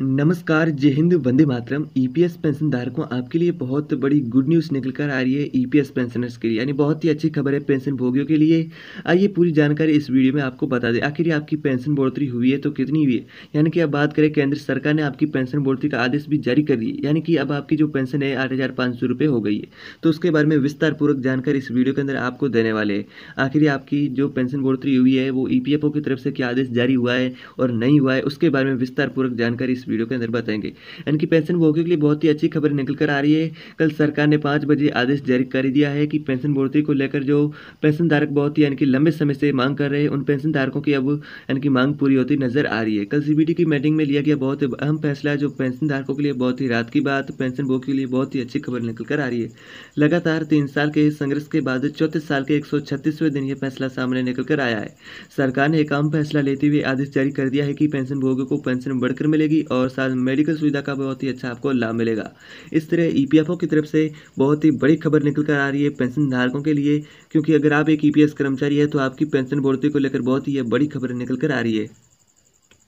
नमस्कार जय हिंद वंदे मातरम ईपीएस e पेंशन धारकों आपके लिए बहुत बड़ी गुड न्यूज़ निकल कर आ रही है ईपीएस e पेंशनर्स के लिए यानी बहुत ही अच्छी खबर है पेंशन भोगियों के लिए आइए पूरी जानकारी इस वीडियो में आपको बता दें आखिर आपकी पेंशन बढ़ोतरी हुई है तो कितनी हुई है यानी कि अब बात करें केंद्र सरकार ने आपकी पेंशन बढ़ोतरी का आदेश भी जारी कर दिया यानी कि अब आपकी जो पेंशन है आठ हज़ार हो गई है तो उसके बारे में विस्तारपूर्वक जानकारी इस वीडियो के अंदर आपको देने वाले हैं आखिर आपकी जो पेंशन बढ़ोतरी हुई है वो ई e की तरफ से क्या आदेश जारी हुआ है और नहीं हुआ है उसके बारे में विस्तारपूर्वक जानकारी इस वीडियो के अंदर बताएंगे इनकी पेंशन भोगियों के लिए बहुत ही अच्छी खबर निकल कर आ रही है कल सरकार ने पाँच बजे आदेश जारी कर दिया है कि पेंशन बढ़ोतरी को लेकर जो पेंशन धारक बहुत ही यानी कि लंबे समय से मांग कर रहे हैं उन पेंशन धारकों की अब इनकी मांग पूरी होती नजर आ रही है कल सी की मीटिंग में लिया गया बहुत अहम फैसला है जो पेंशन धारकों के लिए बहुत ही रात की बात पेंशन भोग के लिए बहुत ही अच्छी खबर निकल कर आ रही है लगातार तीन साल के संघर्ष के बाद चौंतीस साल के एक दिन यह फैसला सामने निकल कर आया है सरकार ने एक अहम फैसला लेते हुए आदेश जारी कर दिया है कि पेंशन भोगियों को पेंशन बढ़कर मिलेगी और साथ मेडिकल सुविधा का बहुत ही अच्छा आपको लाभ मिलेगा इस तरह ई e की तरफ से बहुत ही बड़ी खबर निकल कर आ रही है पेंशन धारकों के लिए क्योंकि अगर आप एक ई e कर्मचारी है तो आपकी पेंशन बढ़ोतरी को लेकर बहुत ही बड़ी खबर निकल कर आ रही है